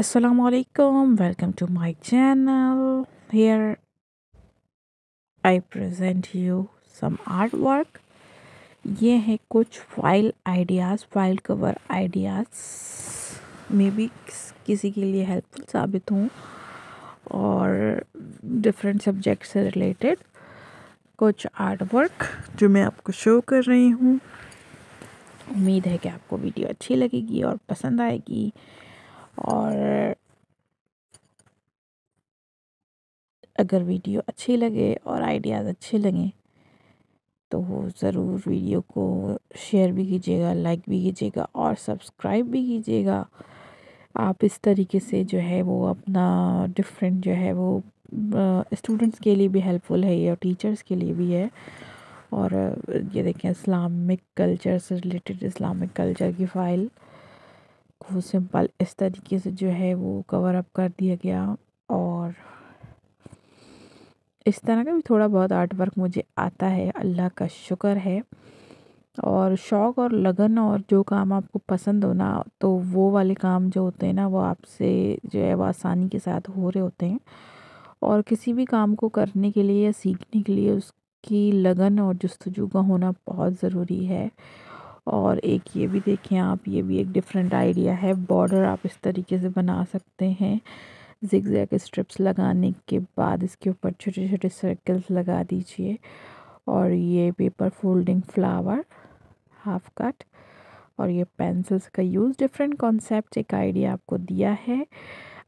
assalamu welcome welcome to my channel here i present you some artwork ये है कुछ file ideas file cover ideas मे भी किसी के लिए हेल्पफुल साबित हूँ और डिफरेंट सब्जेक्ट से रिलेटेड कुछ आर्टवर्क जो मैं आपको शो कर रही हूँ उम्मीद है कि आपको वीडियो अच्छी लगेगी और पसंद आएगी और अगर वीडियो अच्छी लगे और आइडियाज़ अच्छे लगें तो ज़रूर वीडियो को शेयर भी कीजिएगा लाइक भी कीजिएगा और सब्सक्राइब भी कीजिएगा आप इस तरीके से जो है वो अपना डिफरेंट जो है वो स्टूडेंट्स के लिए भी हेल्पफुल है और टीचर्स के लिए भी है और ये देखें इस्लामिक कल्चर से रिलेटेड इस्लामिक कल्चर की फ़ाइल वो सिंपल इस तरीके से जो है वो कवर अप कर दिया गया और इस तरह का भी थोड़ा बहुत आर्ट वर्क मुझे आता है अल्लाह का शुक्र है और शौक़ और लगन और जो काम आपको पसंद हो ना तो वो वाले काम जो होते हैं ना वो आपसे जो है वो आसानी के साथ हो रहे होते हैं और किसी भी काम को करने के लिए या सीखने के लिए उसकी लगन और जस्तजू का होना बहुत ज़रूरी है और एक ये भी देखें आप ये भी एक डिफरेंट आइडिया है बॉर्डर आप इस तरीके से बना सकते हैं जिग जैग स्ट्रिप्स लगाने के बाद इसके ऊपर छोटे छोटे सर्कल्स लगा दीजिए और ये paper folding flower half cut और ये पेंसिल्स का यूज़ डिफरेंट कॉन्सेप्ट एक आइडिया आपको दिया है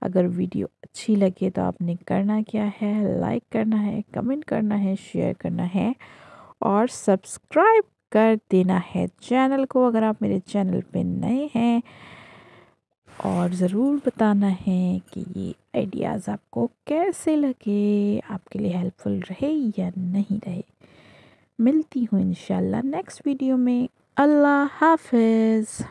अगर वीडियो अच्छी लगे तो आपने करना क्या है लाइक करना है कमेंट करना है शेयर करना है और सब्सक्राइब कर देना है चैनल को अगर आप मेरे चैनल पे नए हैं और ज़रूर बताना है कि ये आइडियाज़ आपको कैसे लगे आपके लिए हेल्पफुल रहे या नहीं रहे मिलती हूँ इन नेक्स्ट वीडियो में अल्लाह हाफिज़